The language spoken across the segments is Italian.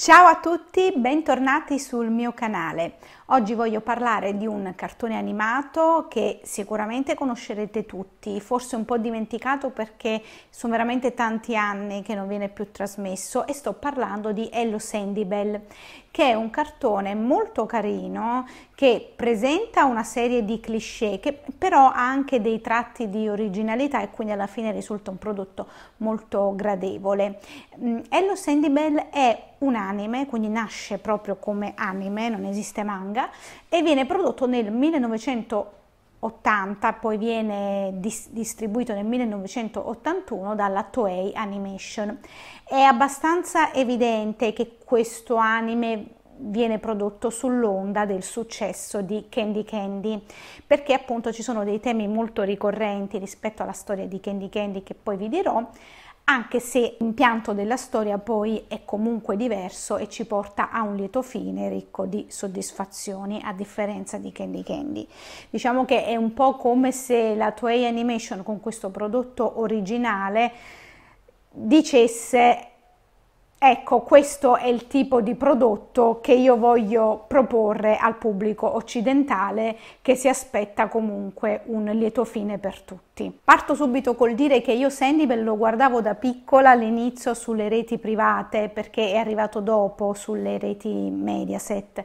Ciao a tutti, bentornati sul mio canale. Oggi voglio parlare di un cartone animato che sicuramente conoscerete tutti, forse un po' dimenticato perché sono veramente tanti anni che non viene più trasmesso e sto parlando di Hello Sandy Bell che è un cartone molto carino che presenta una serie di cliché che però ha anche dei tratti di originalità e quindi alla fine risulta un prodotto molto gradevole. Mm, Hello Sandy Bell è un anime, quindi nasce proprio come anime, non esiste manga, e viene prodotto nel 1980 80, poi viene dis- distribuito nel 1981 dalla Toei Animation. È abbastanza evidente che questo anime viene prodotto sull'onda del successo di Candy Candy perché appunto ci sono dei temi molto ricorrenti rispetto alla storia di Candy Candy che poi vi dirò anche se l'impianto della storia poi è comunque diverso e ci porta a un lieto fine ricco di soddisfazioni, a differenza di Candy Candy. Diciamo che è un po' come se la Toei Animation con questo prodotto originale dicesse Ecco, questo è il tipo di prodotto che io voglio proporre al pubblico occidentale che si aspetta comunque un lieto fine per tutti. Parto subito col dire che io Sandibel lo guardavo da piccola all'inizio sulle reti private perché è arrivato dopo sulle reti Mediaset e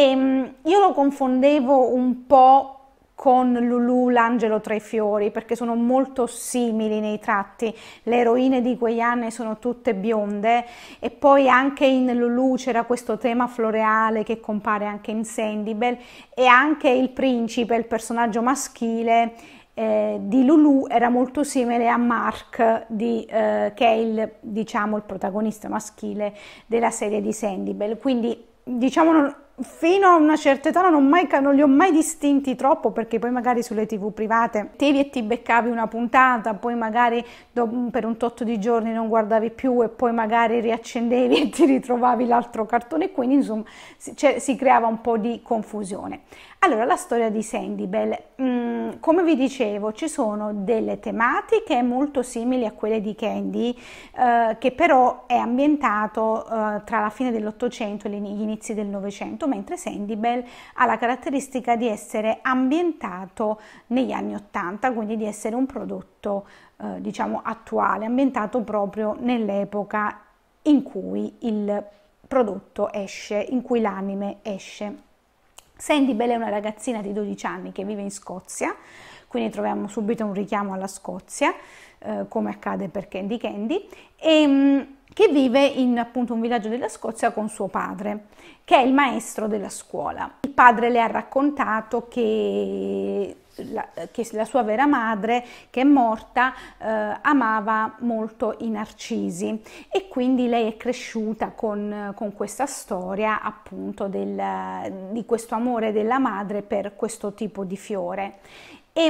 ehm, io lo confondevo un po' con Lulu l'angelo tra i fiori perché sono molto simili nei tratti le eroine di quegli anni sono tutte bionde e poi anche in Lulu c'era questo tema floreale che compare anche in Sandibel e anche il principe il personaggio maschile eh, di Lulu era molto simile a Mark di, eh, che è il, diciamo, il protagonista maschile della serie di Sandibel quindi diciamo fino a una certa età non, mai, non, li ho mai distinti troppo perché poi magari sulle tv private tevi e ti beccavi una puntata, poi magari per un tot di giorni non guardavi più e poi magari riaccendevi e ti ritrovavi l'altro cartone, quindi insomma si, cioè, si, creava un po' di confusione. Allora, la storia di Sandy Bell, mm, come vi dicevo, ci sono delle tematiche molto simili a quelle di Candy, eh, che però è ambientato eh, tra la fine dell'Ottocento e gli inizi del Novecento, 1938, mentre Sandibel ha la caratteristica di essere ambientato negli anni 80, quindi di essere un prodotto eh, diciamo attuale, ambientato proprio nell'epoca in cui il prodotto esce, in cui l'anime esce. Sandy Bell è una ragazzina di 12 anni che vive in Scozia, quindi troviamo subito un richiamo alla Scozia, eh, come accade per Candy Candy, e ehm, mh, che vive in appunto un villaggio della Scozia con suo padre, che è il maestro della scuola. Il padre le ha raccontato che la, che la sua vera madre, che è morta, eh, amava molto i narcisi e quindi lei è cresciuta con, con questa storia appunto del, di questo amore della madre per questo tipo di fiore. E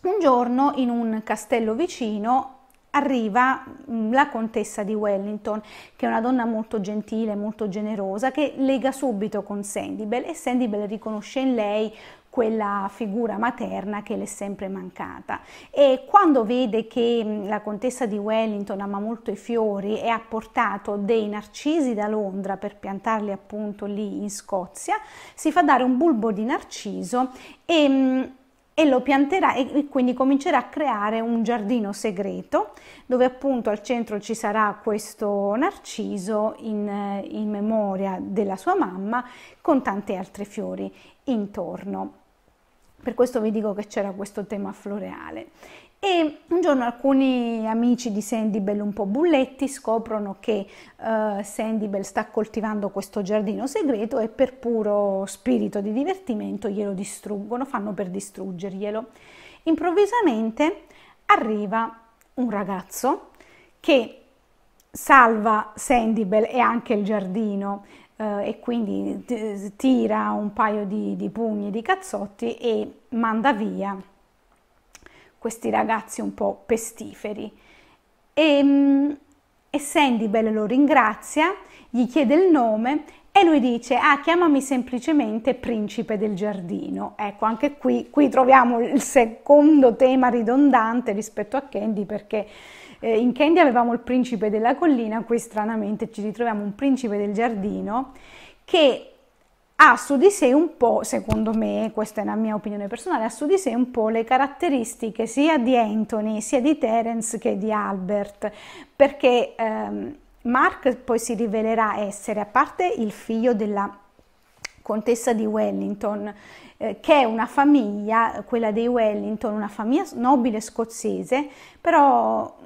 un giorno in un castello vicino arriva mm, la contessa di Wellington, che è una donna molto gentile, molto generosa, che lega subito con Sandibel e Sandibel riconosce in lei quella figura materna che le è sempre mancata. E quando vede che mm, la contessa di Wellington ama molto i fiori e ha portato dei narcisi da Londra per piantarli appunto lì in Scozia, si fa dare un bulbo di narciso e mm, e lo pianterà e quindi comincerà a creare un giardino segreto dove appunto al centro ci sarà questo narciso in, eh, in memoria della sua mamma con tanti altri fiori intorno. Per questo vi dico che c'era questo tema floreale. E un giorno alcuni amici di Sandibel un po' bulletti scoprono che uh, eh, Sandibel sta coltivando questo giardino segreto e per puro spirito di divertimento glielo distruggono, fanno per distruggerglielo. Improvvisamente arriva un ragazzo che salva Sandibel e anche il giardino uh, e quindi tira un paio di, di pugni, di cazzotti e manda via questi ragazzi un po' pestiferi. E, mm, e Sandibel lo ringrazia, gli chiede il nome e lui dice, ah, chiamami semplicemente principe del giardino. Ecco, anche qui, qui troviamo il secondo tema ridondante rispetto a Candy, perché eh, in Candy avevamo il principe della collina, qui stranamente ci ritroviamo un principe del giardino, che ha su di sé un po', secondo me, questa è la mia opinione personale, ha su di sé un po' le caratteristiche sia di Anthony, sia di Terence che di Albert, perché ehm, Mark poi si rivelerà essere, a parte il figlio della contessa di Wellington, eh, che è una famiglia, quella dei Wellington, una famiglia nobile scozzese, però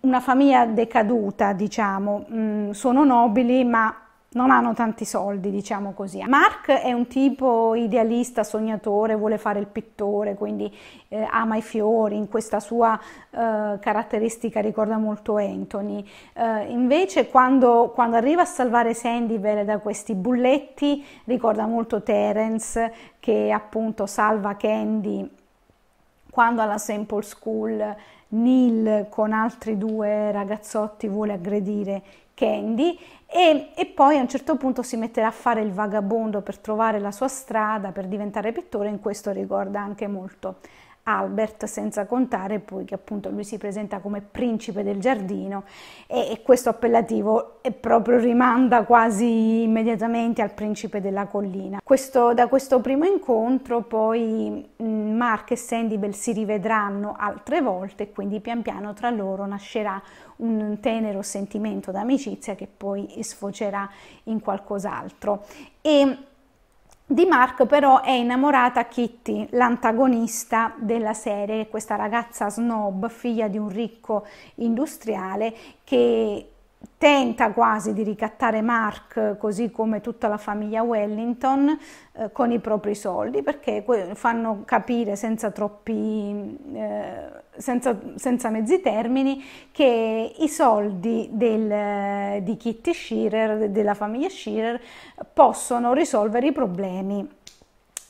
una famiglia decaduta, diciamo, mm, sono nobili ma non hanno tanti soldi, diciamo così. Mark è un tipo idealista, sognatore, vuole fare il pittore, quindi eh, ama i fiori, in questa sua eh, caratteristica ricorda molto Anthony. Eh, invece quando, quando, arriva a salvare Sandy bene, da questi bulletti ricorda molto Terence che appunto salva Candy quando alla Sample School Neil con altri due ragazzotti vuole aggredire Candy e, e, poi a un certo punto si metterà a fare il vagabondo per trovare la sua strada, per diventare pittore, in questo ricorda anche molto Albert, senza contare poi che appunto lui si presenta come principe del giardino e, e questo appellativo eh, proprio rimanda quasi immediatamente al principe della collina. Questo, da questo primo incontro poi mm, Mark e Sandibel si rivedranno altre volte e quindi pian piano tra loro nascerà un tenero sentimento d'amicizia che poi sfocerà in qualcos'altro. E di Mark però è innamorata Kitty, l'antagonista della serie, questa ragazza snob, figlia di un ricco industriale che tenta quasi di ricattare Mark, così come tutta la famiglia Wellington, eh, con i propri soldi, perché fanno capire senza troppi, eh, senza, senza, mezzi termini, che i soldi del, eh, di Kitty Shearer, della famiglia Shearer, possono risolvere i problemi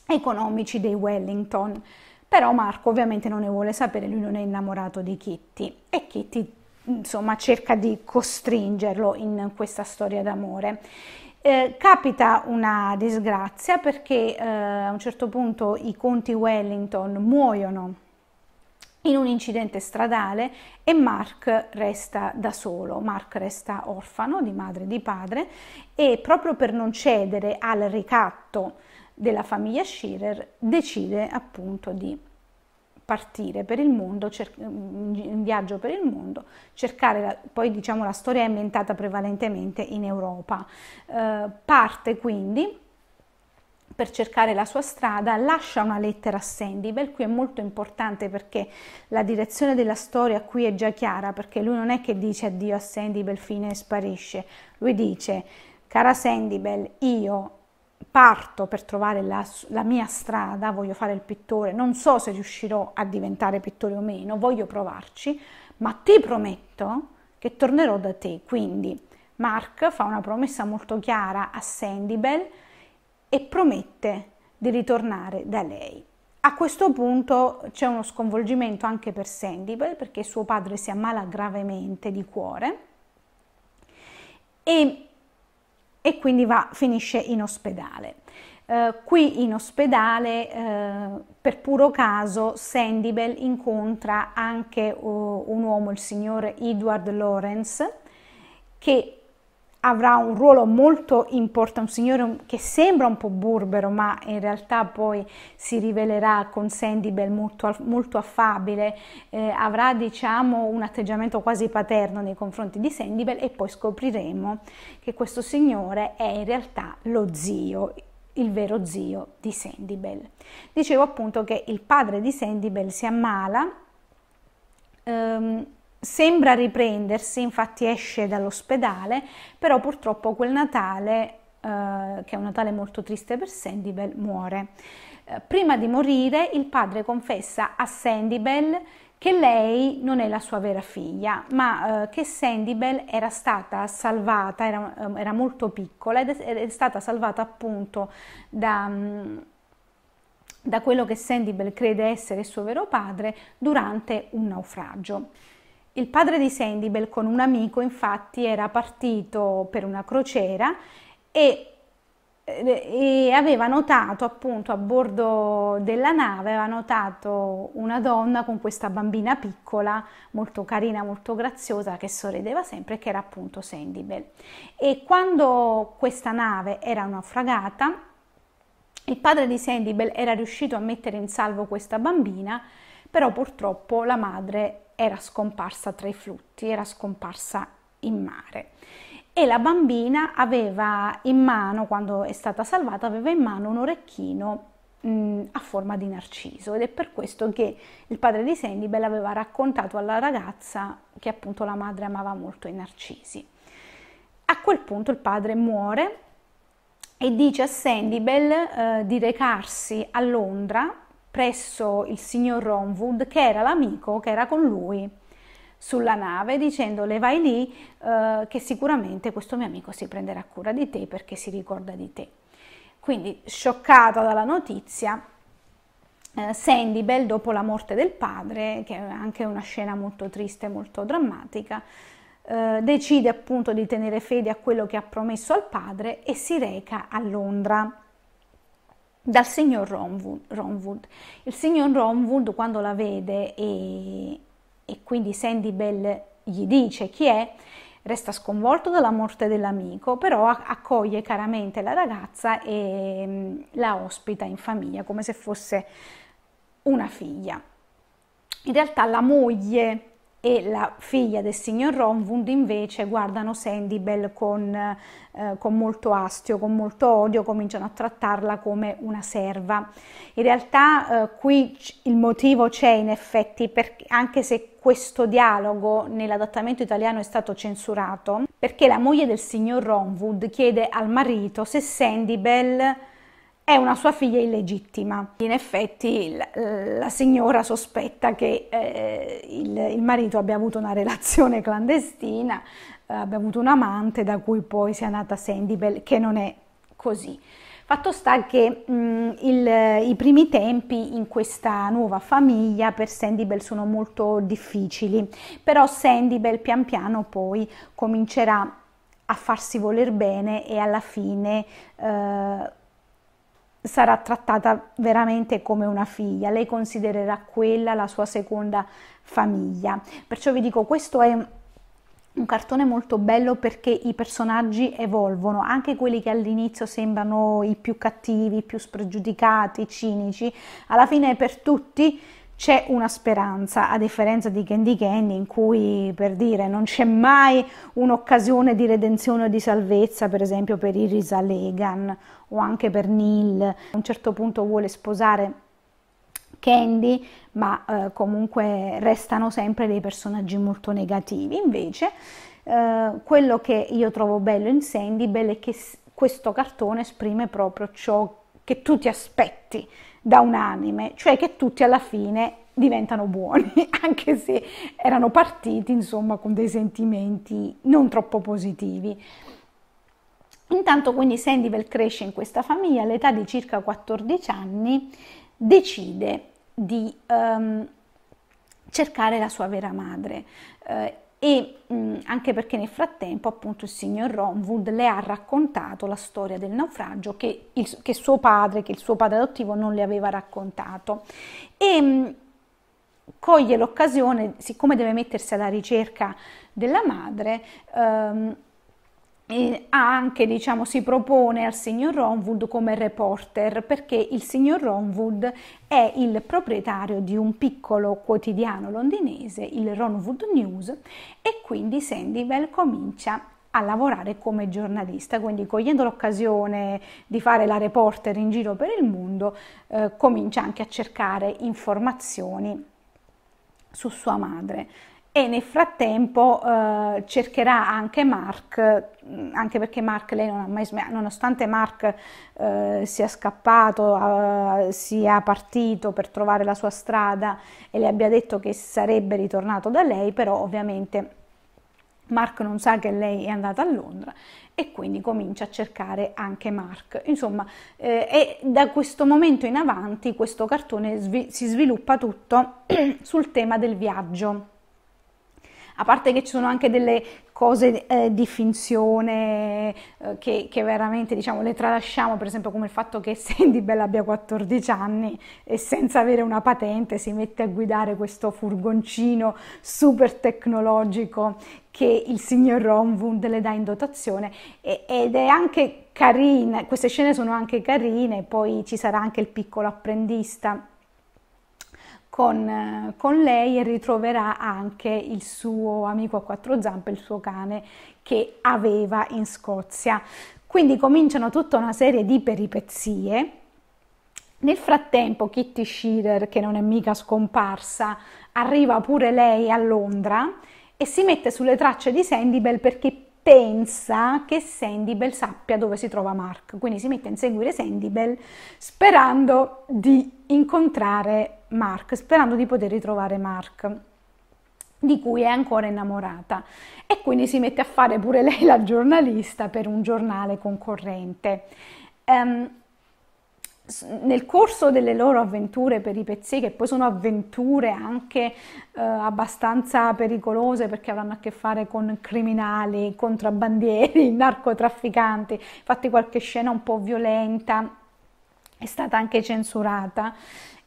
economici dei Wellington. Però Marco ovviamente non ne vuole sapere, lui non è innamorato di Kitty e Kitty insomma, cerca di costringerlo in questa storia d'amore. Eh, capita una disgrazia perché eh, a un certo punto i conti Wellington muoiono in un incidente stradale e Mark resta da solo, Mark resta orfano di madre e di padre e proprio per non cedere al ricatto della famiglia Schirer decide appunto di partire per il mondo, in viaggio per il mondo, cercare, la, poi diciamo la storia è ambientata prevalentemente in Europa. Eh, parte quindi per cercare la sua strada, lascia una lettera a Sandible, qui è molto importante perché la direzione della storia qui è già chiara, perché lui non è che dice addio a Sandible, fine e sparisce, lui dice cara Sandible, io parto per trovare la, la mia strada, voglio fare il pittore, non so se riuscirò a diventare pittore o meno, voglio provarci, ma ti prometto che tornerò da te. Quindi Mark fa una promessa molto chiara a Sandy Bell e promette di ritornare da lei. A questo punto c'è uno sconvolgimento anche per Sandy Bell perché suo padre si ammala gravemente di cuore e e quindi va, finisce in ospedale. Eh, qui in ospedale, eh, per puro caso, Sandibel incontra anche uh, un uomo, il signor Edward Lawrence, che avrà un ruolo molto importante, un signore che sembra un po' burbero, ma in realtà poi si rivelerà con Sandibel molto, molto affabile, eh, avrà diciamo un atteggiamento quasi paterno nei confronti di Sandibel e poi scopriremo che questo signore è in realtà lo zio il vero zio di Sandibel. Dicevo appunto che il padre di Sandibel si ammala ehm, sembra riprendersi, infatti esce dall'ospedale, però purtroppo quel Natale, eh, che è un Natale molto triste per Sandibel, muore. Eh, prima di morire il padre confessa a Sandibel che lei non è la sua vera figlia, ma eh, che Sandibel era stata salvata, era, eh, era, molto piccola ed è, stata salvata appunto da... Mm, da quello che Sandibel crede essere il suo vero padre durante un naufragio. Il padre di Sandibel con un amico infatti era partito per una crociera e, eh, e aveva notato appunto a bordo della nave, aveva notato una donna con questa bambina piccola, molto carina, molto graziosa, che sorrideva sempre, che era appunto Sandibel. E quando questa nave era naufragata, il padre di Sandibel era riuscito a mettere in salvo questa bambina però purtroppo la madre era scomparsa tra i flutti, era scomparsa in mare e la bambina aveva in mano, quando è stata salvata, aveva in mano un orecchino mh, a forma di narciso ed è per questo che il padre di Sandibel aveva raccontato alla ragazza che appunto la madre amava molto i narcisi. A quel punto il padre muore e dice a Sandibel eh, di recarsi a Londra presso il signor Ronwood, che era l'amico che era con lui sulla nave, dicendole vai lì eh, che sicuramente questo mio amico si prenderà cura di te perché si ricorda di te. Quindi, scioccata dalla notizia, eh, Sandy Bell, dopo la morte del padre, che è anche una scena molto triste, molto drammatica, eh, decide appunto di tenere fede a quello che ha promesso al padre e si reca a Londra dal signor Ronwood. Il signor Ronwood quando la vede e, e quindi Sandy Bell gli dice chi è, resta sconvolto dalla morte dell'amico, però accoglie caramente la ragazza e mm, la ospita in famiglia come se fosse una figlia. In realtà la moglie e la figlia del signor Ronvund invece guardano Sandibel con, eh, con, molto astio, con molto odio, cominciano a trattarla come una serva. In realtà eh, qui il motivo c'è in effetti, perché, anche se questo dialogo nell'adattamento italiano è stato censurato, perché la moglie del signor Ronvund chiede al marito se Sandy Bell è una sua figlia illegittima. In effetti il, eh, la signora sospetta che eh, il, il, marito abbia avuto una relazione clandestina, eh, abbia avuto un amante da cui poi sia nata Sandy Bell, che non è così. Fatto sta che mh, mm, il, eh, i primi tempi in questa nuova famiglia per Sandy Bell sono molto difficili, però Sandy Bell pian piano poi comincerà a farsi voler bene e alla fine eh, sarà trattata veramente come una figlia, lei considererà quella la sua seconda famiglia. Perciò vi dico, questo è un cartone molto bello perché i personaggi evolvono, anche quelli che all'inizio sembrano i più cattivi, i più spregiudicati, i cinici, alla fine per tutti c'è una speranza, a differenza di Candy Candy in cui, per dire, non c'è mai un'occasione di redenzione o di salvezza, per esempio per Iris Legan o anche per Neil. A un certo punto vuole sposare Candy, ma eh, comunque restano sempre dei personaggi molto negativi. Invece, eh, quello che io trovo bello in Sandy, bello è che questo cartone esprime proprio ciò che tu ti aspetti da unanime, cioè che tutti alla fine diventano buoni, anche se erano partiti insomma con dei sentimenti non troppo positivi. Intanto quindi Sandivel cresce in questa famiglia, all'età di circa 14 anni decide di um, cercare la sua vera madre eh, e mh, anche perché nel frattempo appunto il signor Romwood le ha raccontato la storia del naufragio che, il, che suo padre, che il suo padre adottivo non le aveva raccontato e mh, coglie l'occasione, siccome deve mettersi alla ricerca della madre, ehm, e anche diciamo, si propone al signor Ronwood come reporter perché il signor Ronwood è il proprietario di un piccolo quotidiano londinese, il Ronwood News, e quindi Sandivel comincia a lavorare come giornalista, quindi cogliendo l'occasione di fare la reporter in giro per il mondo, eh, comincia anche a cercare informazioni su sua madre e nel frattempo eh, cercherà anche Mark, mm, anche perché Mark lei non ha mai smesso, nonostante Mark eh, sia scappato, eh, sia partito per trovare la sua strada e le abbia detto che sarebbe ritornato da lei, però ovviamente Mark non sa che lei è andata a Londra e quindi comincia a cercare anche Mark. Insomma, eh, e da questo momento in avanti questo cartone svi- si sviluppa tutto sul tema del viaggio a parte che ci sono anche delle cose eh, di finzione eh, che, che, veramente diciamo le tralasciamo, per esempio come il fatto che Sandy Bell abbia 14 anni e senza avere una patente si mette a guidare questo furgoncino super tecnologico che il signor Romwund le dà in dotazione e, ed è anche carina, queste scene sono anche carine, poi ci sarà anche il piccolo apprendista con, eh, con, lei e ritroverà anche il suo amico a quattro zampe, il suo cane che aveva in Scozia. Quindi cominciano tutta una serie di peripezie. Nel frattempo Kitty Shearer, che non è mica scomparsa, arriva pure lei a Londra e si mette sulle tracce di Sandibel perché pensa che Sandibel sappia dove si trova Mark, quindi si mette a inseguire Sandibel sperando di incontrare Mark, sperando di poter ritrovare Mark di cui è ancora innamorata e quindi si mette a fare pure lei la giornalista per un giornale concorrente. Um, nel corso delle loro avventure peripezie, che poi sono avventure anche eh, abbastanza pericolose perché avranno a che fare con criminali, contrabbandieri, narcotrafficanti, infatti qualche scena un po' violenta è stata anche censurata.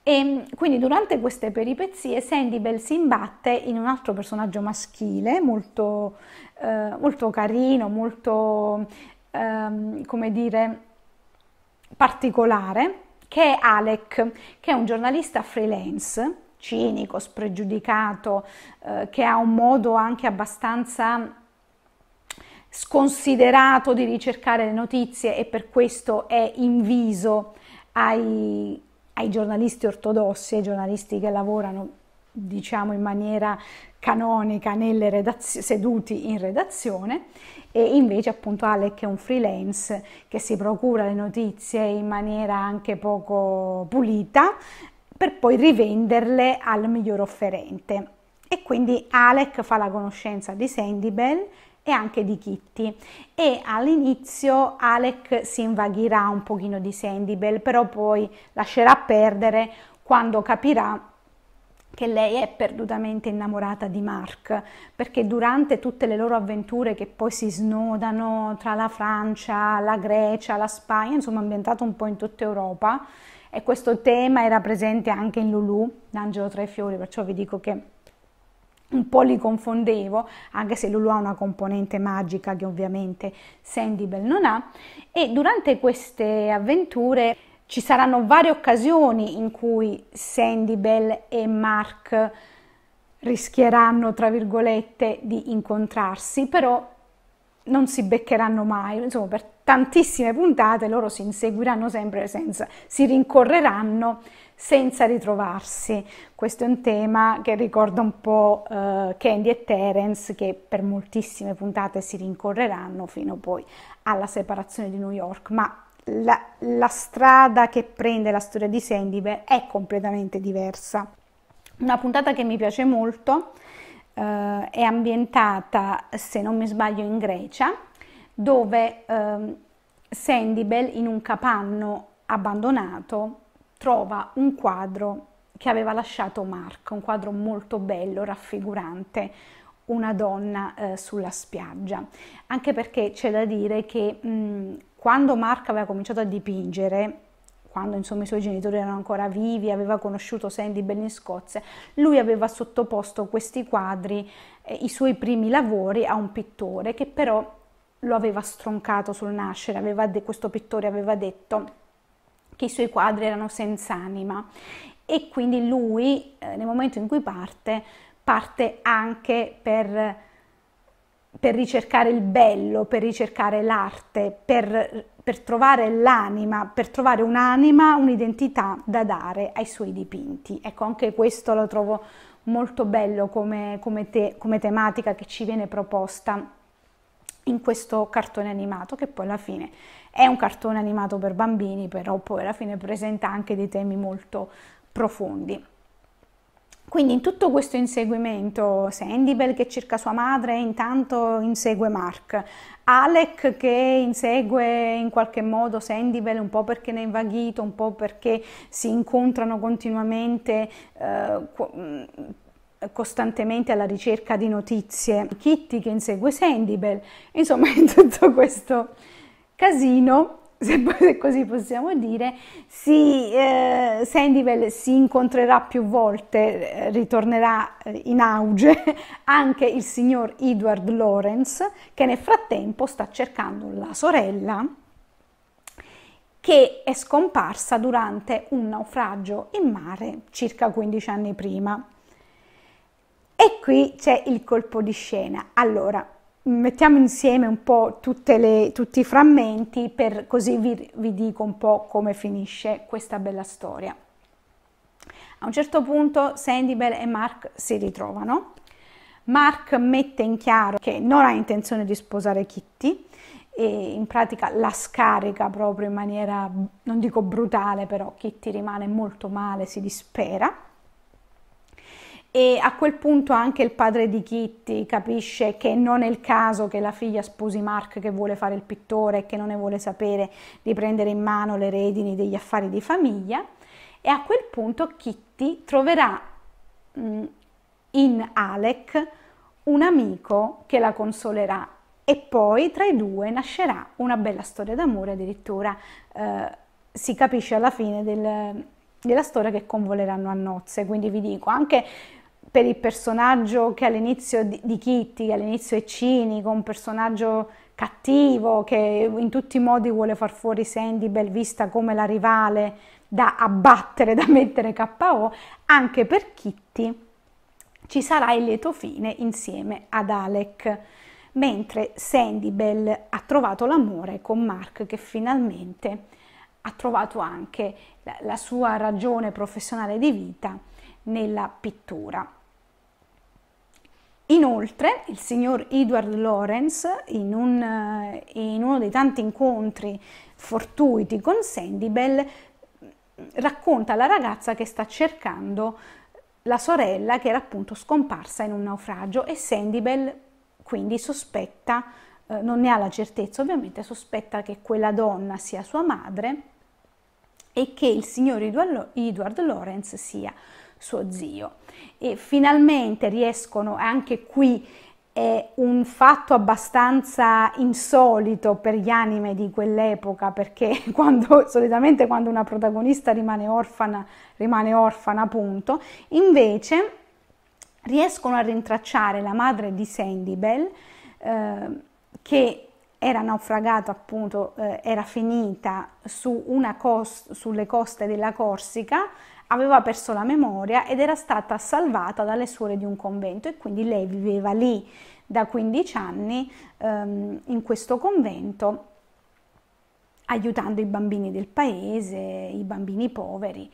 E ehm, quindi durante queste peripezie Sandy Bell si imbatte in un altro personaggio maschile molto, eh, molto carino, molto, ehm, come dire, particolare che è Alec, che è un giornalista freelance, cinico, spregiudicato, eh, che ha un modo anche abbastanza sconsiderato di ricercare le notizie e per questo è inviso ai, ai giornalisti ortodossi, ai giornalisti che lavorano diciamo in maniera canonica nelle redazio- seduti in redazione e invece appunto Alec è un freelance che si procura le notizie in maniera anche poco pulita per poi rivenderle al miglior offerente. E quindi Alec fa la conoscenza di Sandy Bell e anche di Kitty e all'inizio Alec si invaghirà un pochino di Sandy Bell però poi lascerà perdere quando capirà che lei è perdutamente innamorata di Mark, perché durante tutte le loro avventure che poi si snodano tra la Francia, la Grecia, la Spagna, insomma ambientato un po' in tutta Europa, e questo tema era presente anche in Lulu, l'angelo tra i fiori, perciò vi dico che un po' li confondevo, anche se Lulu ha una componente magica che ovviamente Sandy Bell non ha, e durante queste avventure ci saranno varie occasioni in cui Sandy Bell e Mark rischieranno, tra virgolette, di incontrarsi, però non si beccheranno mai, insomma per tantissime puntate loro si inseguiranno sempre, senza, si rincorreranno senza ritrovarsi. Questo è un tema che ricorda un po' uh, Candy e Terence che per moltissime puntate si rincorreranno fino poi alla separazione di New York, ma la, la strada che prende la storia di Sandiver è completamente diversa. Una puntata che mi piace molto eh, è ambientata, se non mi sbaglio, in Grecia, dove eh, Sandibel in un capanno abbandonato trova un quadro che aveva lasciato Mark, un quadro molto bello, raffigurante una donna eh, sulla spiaggia, anche perché c'è da dire che mh, quando Mark aveva cominciato a dipingere, quando insomma i suoi genitori erano ancora vivi, aveva conosciuto Sandy Bell in Scozia, lui aveva sottoposto questi quadri, eh, i suoi primi lavori, a un pittore che però lo aveva stroncato sul nascere, aveva de- questo pittore aveva detto che i suoi quadri erano senza anima e quindi lui eh, nel momento in cui parte, parte anche per per ricercare il bello, per ricercare l'arte, per, per trovare l'anima, per trovare un'anima, un'identità da dare ai suoi dipinti. Ecco, anche questo lo trovo molto bello come, come, te, come tematica che ci viene proposta in questo cartone animato che poi alla fine è un cartone animato per bambini, però poi alla fine presenta anche dei temi molto profondi. Quindi in tutto questo inseguimento, Sandibel che cerca sua madre e intanto insegue Mark, Alec che insegue in qualche modo Sandibel un po' perché ne è invaghito, un po' perché si incontrano continuamente eh, mm, costantemente alla ricerca di notizie, Kitty che insegue Sandibel, insomma in tutto questo casino se così possiamo dire, si, eh, Sandivel si incontrerà più volte, eh, ritornerà eh, in auge anche il signor Edward Lawrence, che nel frattempo sta cercando la sorella che è scomparsa durante un naufragio in mare circa 15 anni prima. E qui c'è il colpo di scena. Allora, mettiamo insieme un po' le, tutti i frammenti per così vi, vi dico un po' come finisce questa bella storia. A un certo punto Sandibel e Mark si ritrovano. Mark mette in chiaro che non ha intenzione di sposare Kitty e in pratica la scarica proprio in maniera, non dico brutale, però Kitty rimane molto male, si dispera e a quel punto anche il padre di Kitty capisce che non è il caso che la figlia sposi Mark che vuole fare il pittore e che non ne vuole sapere di prendere in mano le redini degli affari di famiglia e a quel punto Kitty troverà mm, in Alec un amico che la consolerà e poi tra i due nascerà una bella storia d'amore addirittura eh, si capisce alla fine del, della storia che convoleranno a nozze. Quindi vi dico, anche per il personaggio che all'inizio di, di Kitty, che all'inizio è cinico, un personaggio cattivo che in tutti i modi vuole far fuori Sandy Belvista come la rivale da abbattere, da mettere KO, anche per Kitty ci sarà il lieto fine insieme ad Alec, mentre Sandy Bell ha trovato l'amore con Mark che finalmente ha trovato anche la, la sua ragione professionale di vita nella pittura. Inoltre, il signor Edward Lawrence, in, un, eh, in uno dei tanti incontri fortuiti con Sandy Bell, racconta alla ragazza che sta cercando la sorella che era appunto scomparsa in un naufragio e Sandy Bell quindi sospetta, eh, non ne ha la certezza ovviamente, sospetta che quella donna sia sua madre e che il signor Edward Lawrence sia suo zio. E finalmente riescono anche qui è un fatto abbastanza insolito per gli anime di quell'epoca perché quando, solitamente quando una protagonista rimane orfana, rimane orfana appunto, invece riescono a rintracciare la madre di Sandibel eh, che era naufragata appunto, eh, era finita su cost- sulle coste della Corsica aveva perso la memoria ed era stata salvata dalle suore di un convento e quindi lei viveva lì da 15 anni ehm, in questo convento aiutando i bambini del paese, i bambini poveri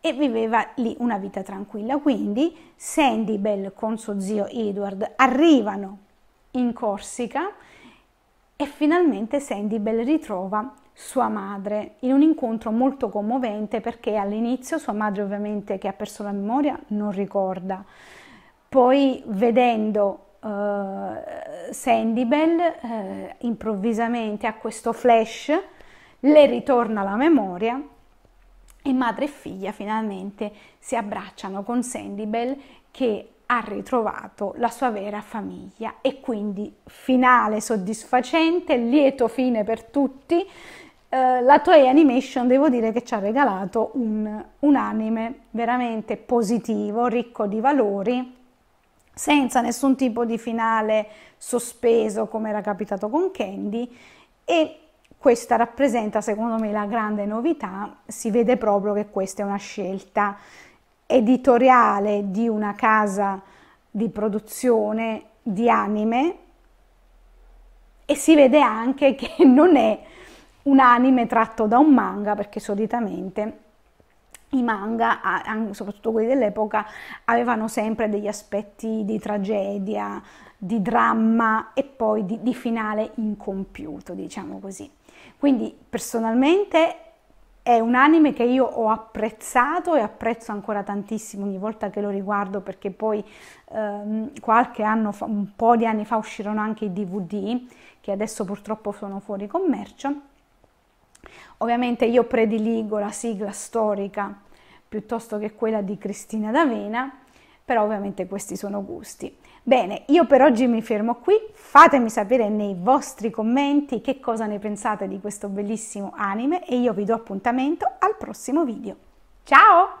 e viveva lì una vita tranquilla. Quindi Sandy Bell con suo zio Edward arrivano in Corsica e finalmente Sandy Bell ritrova sua madre in un incontro molto commovente perché all'inizio sua madre ovviamente che ha perso la memoria non ricorda. Poi vedendo uh, Sandy Bell uh, improvvisamente a questo flash, le ritorna la memoria e madre e figlia finalmente si abbracciano con Sandy Bell che ha ritrovato la sua vera famiglia e quindi finale soddisfacente, lieto fine per tutti, eh, la Toei Animation devo dire che ci ha regalato un, un anime veramente positivo, ricco di valori, senza nessun tipo di finale sospeso come era capitato con Candy e questa rappresenta secondo me la grande novità, si vede proprio che questa è una scelta editoriale di una casa di produzione di anime e si vede anche che non è un anime tratto da un manga, perché solitamente i manga, soprattutto quelli dell'epoca, avevano sempre degli aspetti di tragedia, di dramma e poi di, di finale incompiuto, diciamo così. Quindi personalmente è un anime che io ho apprezzato e apprezzo ancora tantissimo ogni volta che lo riguardo perché poi ehm, qualche anno fa, un po' di anni fa uscirono anche i DVD che adesso purtroppo sono fuori commercio Ovviamente io prediligo la sigla storica piuttosto che quella di Cristina D'Avena, però ovviamente questi sono gusti. Bene, io per oggi mi fermo qui, fatemi sapere nei vostri commenti che cosa ne pensate di questo bellissimo anime e io vi do appuntamento al prossimo video. Ciao!